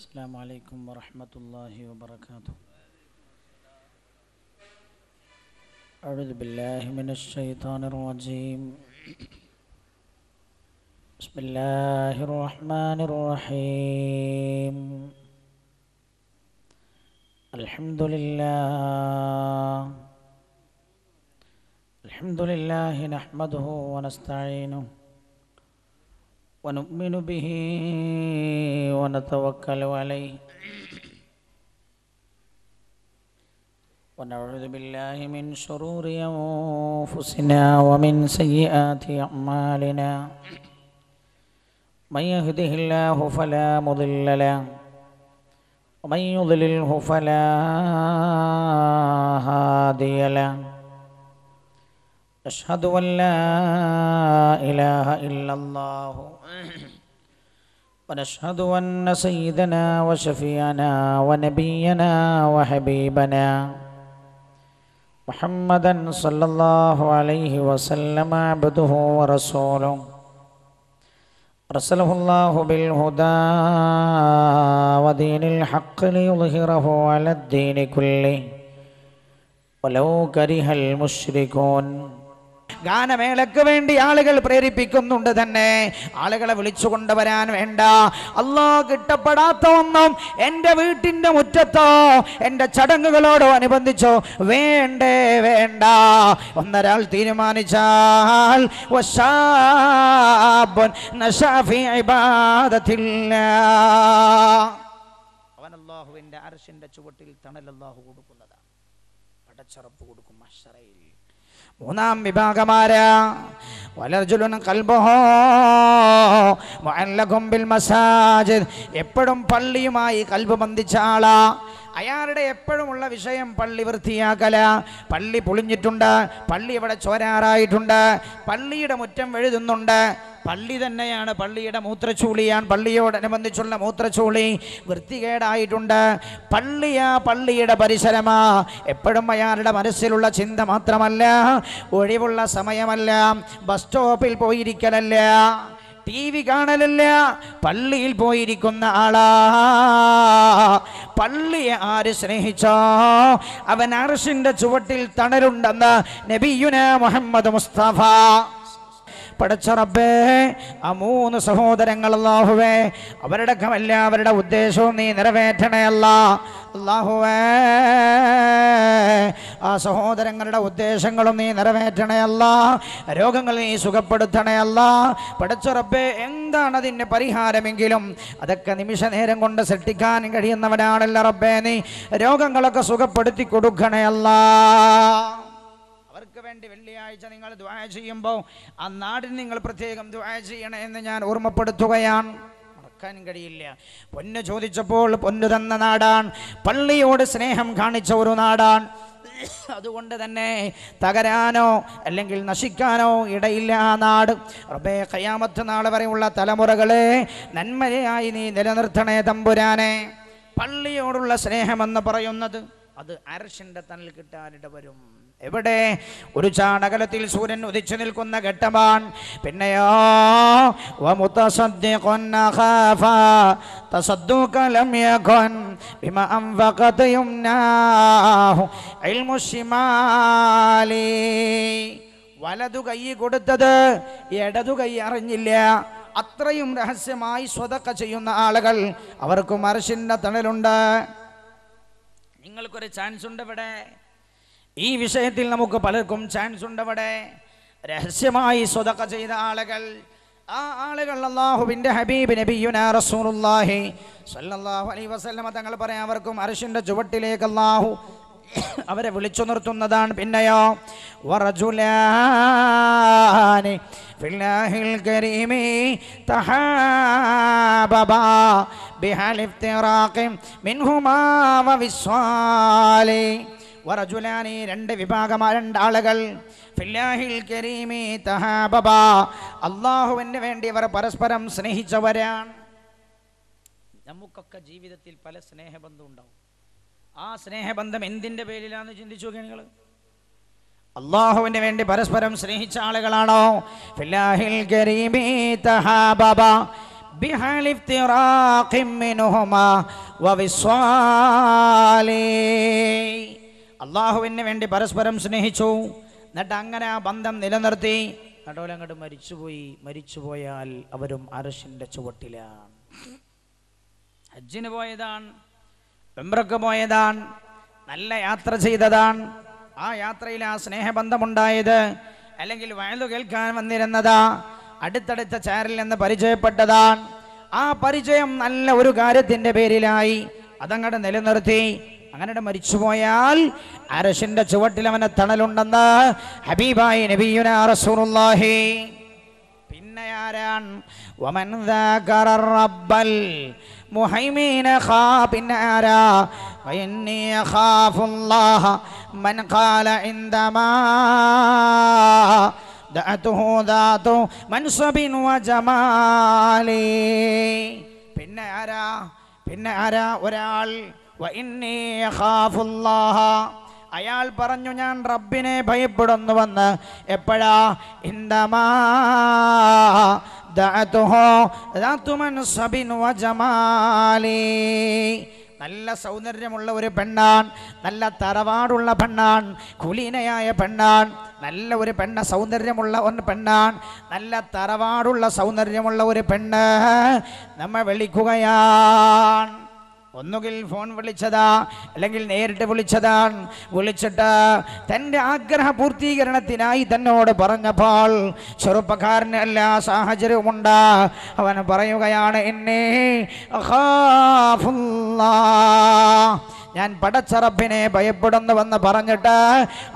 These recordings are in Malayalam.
السلام عليكم ورحمة الله وبركاته أعوذ بالله من الشيطان الرجيم بسم الله الرحمن الرحيم الحمد لله الحمد لله نحمده ونستعينه ونؤمن به ونتوكل عليه ونعوذ بالله من شرور انفسنا ومن سيئات اعمالنا من يهده الله فلا مضل له ومن يضلله فلا هادي له اشهد ان لا اله الا الله ونشهد أن سيدنا وشفيعنا ونبينا وحبيبنا محمدا صلى الله عليه وسلم عبده ورسوله أرسله الله بالهدى ودين الحق ليظهره على الدين كله ولو كره المشركون ഗാനമേളക്ക് വേണ്ടി ആളുകൾ പ്രേരിപ്പിക്കുന്നുണ്ട് തന്നെ ആളുകളെ വിളിച്ചു കൊണ്ടുവരാൻ വേണ്ട അള്ളാ കിട്ടപ്പെടാത്ത ഒന്നും എൻ്റെ വീട്ടിൻ്റെ മുറ്റത്തോ എൻ്റെ ചടങ്ങുകളോടോ അനുബന്ധിച്ചോ വേണ്ടേ വേണ്ട ഒന്നൊരാൾ തീരുമാനിച്ചാൽ അവൻ അരശിൻ്റെ ചുവട്ടിൽ തണൽ കൊടുക്കുന്നതാണ് പടച്ചറപ്പ് കൊടുക്കും അഷറയിൽ മൂന്നാം വിഭാഗമാരാ വലർജുലുൻ മുഅല്ലഖും മസാജിദ് എപ്പോഴും പള്ളിയുമായി കൽബ് ബന്ധിച്ച ആളാ അയാളുടെ എപ്പോഴുമുള്ള വിഷയം പള്ളി വൃത്തിയാക്കല പള്ളി പൊളിഞ്ഞിട്ടുണ്ട് പള്ളി ഇവിടെ ചോരാറായിട്ടുണ്ട് പള്ളിയുടെ മുറ്റം വഴുതുന്നുണ്ട് പള്ളി തന്നെയാണ് പള്ളിയുടെ മൂത്രച്ചൂളിയാൻ പള്ളിയോടനുബന്ധിച്ചുള്ള മൂത്രച്ചൂളി വൃത്തികേടായിട്ടുണ്ട് പള്ളിയാ പള്ളിയുടെ പരിസരമാ എപ്പോഴും അയാളുടെ മനസ്സിലുള്ള ചിന്ത മാത്രമല്ല ഒഴിവുള്ള സമയമല്ല ബസ് സ്റ്റോപ്പിൽ പോയിരിക്കലല്ല ടി വി കാണലല്ല പള്ളിയിൽ പോയിരിക്കുന്ന ആളാ പള്ളിയെ ആര് സ്നേഹിച്ചോ അവൻ അർഷിന്റെ ചുവട്ടിൽ തണലുണ്ടെന്ന് നബിയുന മുഹമ്മദ് മുസ്തഫ പഠിച്ച റബ്ബേ ആ മൂന്ന് സഹോദരങ്ങൾ അള്ളാഹുവേ അവരുടെ എല്ലാവരുടെ ഉദ്ദേശവും നീ നിറവേറ്റണേ അല്ലാഹുവേ അള്ളാഹുവേ ആ സഹോദരങ്ങളുടെ ഉദ്ദേശങ്ങളും നീ നിറവേറ്റണേ അല്ല രോഗങ്ങൾ നീ സുഖപ്പെടുത്തണേ അല്ല പഠിച്ച റബ്ബേ എന്താണ് അതിൻ്റെ പരിഹാരമെങ്കിലും അതൊക്കെ നിമിഷ നേരം കൊണ്ട് സൃഷ്ടിക്കാൻ കഴിയുന്നവനാണല്ലോ റബ്ബേ നീ രോഗങ്ങളൊക്കെ സുഖപ്പെടുത്തി കൊടുക്കണേ അല്ലാ വേണ്ടി വെള്ളിയാഴ്ച നിങ്ങൾ ദ്വായ ചെയ്യുമ്പോൾ ആ നാടിന് നിങ്ങൾ പ്രത്യേകം ദ്വായ ചെയ്യണേ എന്ന് ഞാൻ ഓർമ്മപ്പെടുത്തുകയാണ് മറക്കാൻ കഴിയില്ല പൊന്ന് ചോദിച്ചപ്പോൾ പൊന്നു തന്ന നാടാണ് പള്ളിയോട് സ്നേഹം കാണിച്ച ഒരു നാടാണ് അതുകൊണ്ട് തന്നെ തകരാനോ അല്ലെങ്കിൽ നശിക്കാനോ ഇടയില്ല ആ നാട് റബേ കയാമത്ത് നാളെ വരെയുള്ള തലമുറകളെ നന്മയായി നീ നിലനിർത്തണേ തമ്പുരാനെ പള്ളിയോടുള്ള സ്നേഹമെന്ന് പറയുന്നത് അത് അരശിൻ്റെ തണൽ കിട്ടാനിട വരും എവിടെ ഒരു ചാണകലത്തിൽ സൂര്യൻ ഉദിച്ചു നിൽക്കുന്ന ഘട്ടമാണ് പിന്നെയോ വലതു കൈ കൊടുത്തത് ഇടതു കൈ അറിഞ്ഞില്ല അത്രയും രഹസ്യമായി സ്വതക്ക ചെയ്യുന്ന ആളുകൾ അവർക്ക് മറിശിൻ്റെ തണലുണ്ട് നിങ്ങൾക്കൊരു ചാൻസ് ഉണ്ട് ഇവിടെ ഈ വിഷയത്തിൽ നമുക്ക് പലർക്കും ചാൻസ് ഉണ്ടവിടെ രഹസ്യമായി സ്വതക്ക ചെയ്ത ആളുകൾ ആ ആളുകൾ അള്ളാഹുവിൻ്റെ ഹബീബ് നബിയുന റസൂലുല്ലാഹി സല്ലല്ലാഹു അലൈഹി തങ്ങൾ പറയാം അവർക്കും അർഷിൻ്റെ ചുവട്ടിലേക്ക് അള്ളാഹു അവരെ വിളിച്ചു നിർത്തുന്നതാണ് പിന്നെയോ വറജുലാനി ഫില്ലാഹിൽ ബിഹൽ ഇഫ്തിറാഖി മിൻഹുമാ വറജുലാനി രണ്ട് വിഭാഗമായ രണ്ടാളുകൾ ഫില്ലാഹിൽ കരീമി തഹാബബ അള്ളാഹുവിന് വേണ്ടി അവർ പരസ്പരം സ്നേഹിച്ചവരാണ് നമുക്കൊക്കെ ജീവിതത്തിൽ പല സ്നേഹബന്ധം ഉണ്ടാവും ആ സ്നേഹബന്ധം എന്തിൻ്റെ പേരിലാന്ന് ചിന്തിച്ചു നോക്കിയാൽ നിങ്ങൾ അള്ളാഹുവിന് വേണ്ടി പരസ്പരം സ്നേഹിച്ച ആളുകളാണോ ഫില്ലാഹിൽ കരീമി തഹാബബ بحال മിൻഹുമാ منهما അള്ളാഹുവിന് വേണ്ടി പരസ്പരം സ്നേഹിച്ചു എന്നിട്ട് അങ്ങനെ ആ ബന്ധം നിലനിർത്തി നടുവിൽ മരിച്ചുപോയി മരിച്ചുപോയാൽ അവരും അരശിൻ്റെ ചുവട്ടിലാണ് ഹജ്ജിന് പോയതാണ് വെമ്പ്രക്ക് പോയതാണ് നല്ല യാത്ര ചെയ്തതാണ് ആ യാത്രയിൽ ആ സ്നേഹബന്ധമുണ്ടായത് അല്ലെങ്കിൽ വയലു കേൾക്കാൻ വന്നിരുന്നതാ അടുത്തടുത്ത ചാരിൽ നിന്ന് പരിചയപ്പെട്ടതാണ് ആ പരിചയം നല്ല ഒരു കാര്യത്തിൻ്റെ പേരിലായി അതങ്ങടെ നിലനിർത്തി അങ്ങനെ മരിച്ചുപോയാൽ അരശിന്റെ ചുവട്ടിൽ അവനെ തണലുണ്ടെന്ന് ഹബീബായി നബിയുന റസൂലുള്ളാഹി പിന്നെ ആരാണ് വമൻ റബ്ബൽ പിന്നെ ആരാ പിന്നെ ആരാ ഒരാൾ അയാൾ പറഞ്ഞു ഞാൻ റബ്ബിനെ ഭയപ്പെടുന്നുവെന്ന് എപ്പോഴാ ഇന്ദമാ നല്ല സൗന്ദര്യമുള്ള ഒരു പെണ്ണാൻ നല്ല തറവാടുള്ള പെണ്ണാൻ കുലീനയായ പെണ്ണാൻ നല്ല ഒരു പെണ്ണ സൗന്ദര്യമുള്ള ഒരു പെണ്ണാൻ നല്ല തറവാടുള്ള സൗന്ദര്യമുള്ള ഒരു പെണ്ണ് നമ്മ വിളിക്കുകയാണ് ഒന്നുകിൽ ഫോൺ വിളിച്ചതാ അല്ലെങ്കിൽ നേരിട്ട് വിളിച്ചതാണ് വിളിച്ചിട്ട് തൻ്റെ ആഗ്രഹ പൂർത്തീകരണത്തിനായി തന്നോട് പറഞ്ഞപ്പോൾ ചെറുപ്പക്കാരന് എല്ലാ സാഹചര്യവുമുണ്ട് അവൻ പറയുകയാണ് എന്നെ ഞാൻ പടച്ചറപ്പിനെ വന്ന് പറഞ്ഞിട്ട്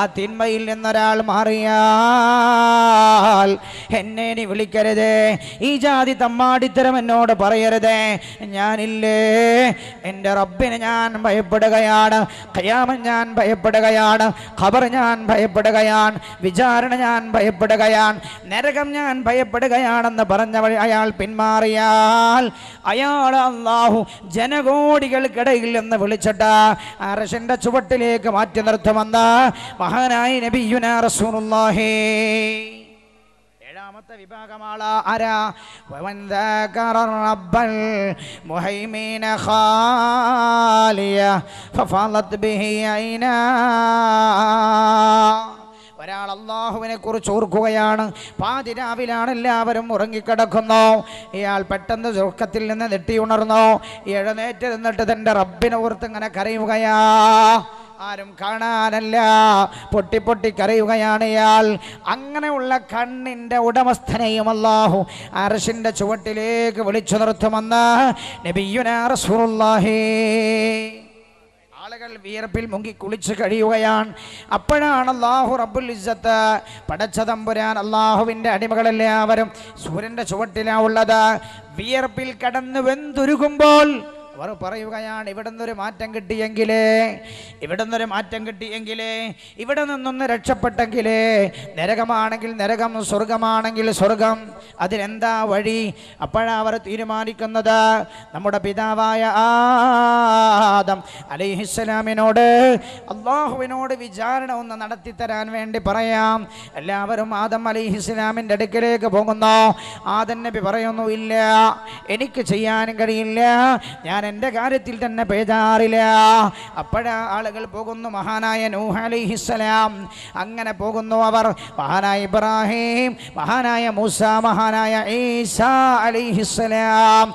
ആ തിന്മയിൽ നിന്നൊരാൾ മാറിയാൽ എന്നെ നീ വിളിക്കരുതേ ഈ ജാതി തമ്മാടിത്തരം എന്നോട് പറയരുതേ ഞാനില്ലേ എൻ്റെ റബ്ബിന് ഞാൻ ഭയപ്പെടുകയാണ് കയാമൻ ഞാൻ ഭയപ്പെടുകയാണ് ഖബർ ഞാൻ ഭയപ്പെടുകയാണ് വിചാരണ ഞാൻ ഭയപ്പെടുകയാണ് നരകം ഞാൻ ഭയപ്പെടുകയാണെന്ന് പറഞ്ഞവൾ അയാൾ പിന്മാറിയാൽ അയാൾ അള്ളാഹു ജനകോടികൾക്കിടയിൽ എന്ന് വിളിച്ചിട്ടാ അറശന്റെ ചുവട്ടിലേക്ക് മാറ്റി നിർത്തുമെന്ന മഹാനായി നബിയുന റസൂലുള്ളാഹി ഏഴാമത്തെ ആരാ റബ്ബൽ മുഹൈമീന ഖാലിയ ബിഹി ഐനാ ഒരാൾ അള്ളാഹുവിനെ കുറിച്ച് ഓർക്കുകയാണ് പാതിരാവിലാണ് എല്ലാവരും ഉറങ്ങിക്കിടക്കുന്നു ഇയാൾ പെട്ടെന്ന് ചുർക്കത്തിൽ നിന്ന് നെട്ടിയുണർന്നു എഴുന്നേറ്റ് നിന്നിട്ട് തന്റെ റബ്ബിനെ ഓർത്ത് ഇങ്ങനെ കരയുകയാ ആരും കാണാനല്ല പൊട്ടി പൊട്ടി കരയുകയാണ് ഇയാൾ അങ്ങനെയുള്ള കണ്ണിൻ്റെ ഉടമസ്ഥനെയും അള്ളാഹു അർഷിൻ്റെ ചുവട്ടിലേക്ക് വിളിച്ചു നിർത്തുമെന്ന് നബിയുനാ റസൂറുല്ലാഹേ വിയർപ്പിൽ മുങ്ങി കുളിച്ച് കഴിയുകയാണ് അപ്പോഴാണ് അള്ളാഹു റബ്ബുൽ ഇസ്സത്ത് പടച്ചതമ്പുരാൻ അള്ളാഹുവിൻ്റെ അടിമകളെല്ലാവരും സൂര്യൻ്റെ ചുവട്ടിലാണ് ഉള്ളത് വിയർപ്പിൽ കടന്നു വെന്തുരുകുമ്പോൾ അവർ പറയുകയാണ് ഇവിടെ നിന്നൊരു മാറ്റം കിട്ടിയെങ്കിലേ ഇവിടെ നിന്നൊരു മാറ്റം കിട്ടിയെങ്കിലേ ഇവിടെ നിന്നൊന്ന് രക്ഷപ്പെട്ടെങ്കിലേ നരകമാണെങ്കിൽ നരകം സ്വർഗമാണെങ്കിൽ സ്വർഗം അതിനെന്താ വഴി അപ്പോഴാണ് അവർ തീരുമാനിക്കുന്നത് നമ്മുടെ പിതാവായ ആദം അലിഹിസ്സലാമിനോട് അള്ളാഹുവിനോട് വിചാരണ ഒന്ന് നടത്തിത്തരാൻ വേണ്ടി പറയാം എല്ലാവരും ആദം അലിഹിസ്സലാമിൻ്റെ അടുക്കലേക്ക് പോകുന്നു ആദം നബി പറയുന്നു ഇല്ല എനിക്ക് ചെയ്യാനും കഴിയില്ല ഞാൻ എന്റെ കാര്യത്തിൽ തന്നെ പേജാറില്ല അപ്പോഴാ ആളുകൾ പോകുന്നു മഹാനായ നൂഹ് അലിഹിസ്സലാം അങ്ങനെ പോകുന്നു അവർ മഹാനായ ഇബ്രാഹിം മഹാനായ മൂസ മഹാനായ ഈസ അലിഹിസ്സലാം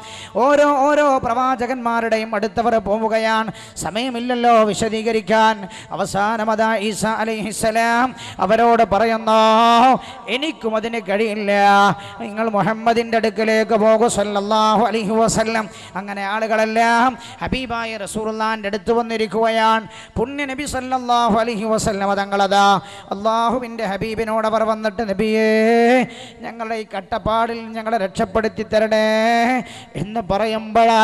ഓരോ ഓരോ പ്രവാചകന്മാരുടെയും അടുത്തവർ പോവുകയാണ് സമയമില്ലല്ലോ വിശദീകരിക്കാൻ അവസാനം അതാ ഈസ അലിഹിസ്സലാം അവരോട് പറയുന്നു എനിക്കും അതിന് കഴിയില്ല നിങ്ങൾ മുഹമ്മദിൻ്റെ അടുക്കലേക്ക് പോകൂ സല്ലാഹു അലിഹു വസല്ലം അങ്ങനെ ആളുകളെല്ലാം വസ്സലാം ഹബീബായ റസൂറുല്ലാൻ്റെ അടുത്ത് വന്നിരിക്കുകയാണ് പുണ്യ നബി സല്ലാഹു അലഹി വസ്ലമ തങ്ങളതാ അള്ളാഹുവിൻ്റെ ഹബീബിനോട് അവർ വന്നിട്ട് നബിയേ ഞങ്ങളുടെ ഈ കട്ടപ്പാടിൽ ഞങ്ങളെ രക്ഷപ്പെടുത്തി തരണേ എന്ന് പറയുമ്പോഴാ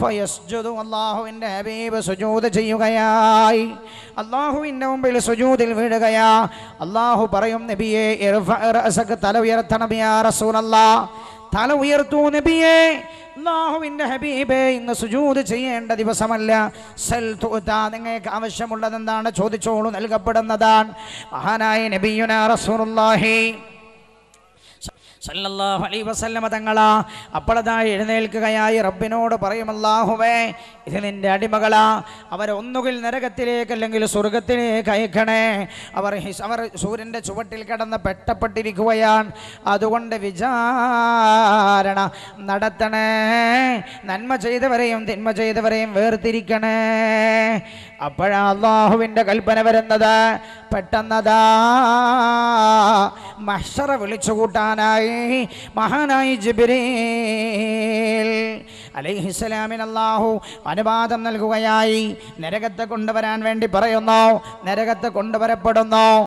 ഫയസ്ജുദു അള്ളാഹുവിൻ്റെ ഹബീബ് സുജൂത് ചെയ്യുകയായി അള്ളാഹുവിൻ്റെ മുമ്പിൽ സുജൂതിൽ വീഴുകയാ അള്ളാഹു പറയും നബിയെ തല ഉയർത്തണം യാ റസൂലല്ലാ തല ഉയർത്തു നബിയെ അള്ളാഹുവിൻ്റെ ഹബീബേ ഇന്ന് സുജൂത് ചെയ്യേണ്ട ദിവസമല്ല സൽ തൂത്ത നിങ്ങൾക്ക് ആവശ്യമുള്ളതെന്താണ് എന്താണ് ചോദിച്ചോളൂ നൽകപ്പെടുന്നതാണ് മഹാനായ നബിയുന റസൂറുല്ലാഹി സല്ലല്ലാഹു അലൈഹി വസല്ലമ അപ്പോഴതാ എഴുന്നേൽക്കുകയായി റബ്ബിനോട് പറയും അല്ലാഹുവേ ഇത് നിന്റെ അടിമകളാ അവരൊന്നുകിൽ നരകത്തിലേക്ക് അല്ലെങ്കിൽ സ്വർഗത്തിലേക്ക് അയക്കണേ അവർ അവർ സൂര്യൻ്റെ ചുവട്ടിൽ കിടന്ന് പെട്ടപ്പെട്ടിരിക്കുകയാണ് അതുകൊണ്ട് വിചാരണ നടത്തണേ നന്മ ചെയ്തവരെയും തിന്മ ചെയ്തവരെയും വേർതിരിക്കണേ അപ്പോഴാ അള്ളാഹുവിൻ്റെ കൽപ്പന വരുന്നത് പെട്ടെന്നതാ മഷറ വിളിച്ചു കൂട്ടാനായി മഹാനായി ജിബിരേൽ അലൈഹിസ്സലാമിന് അള്ളാഹു അനുവാദം നൽകുകയായി നരകത്തെ കൊണ്ടുവരാൻ വേണ്ടി പറയുന്നു നരകത്തെ കൊണ്ടുവരപ്പെടുന്നു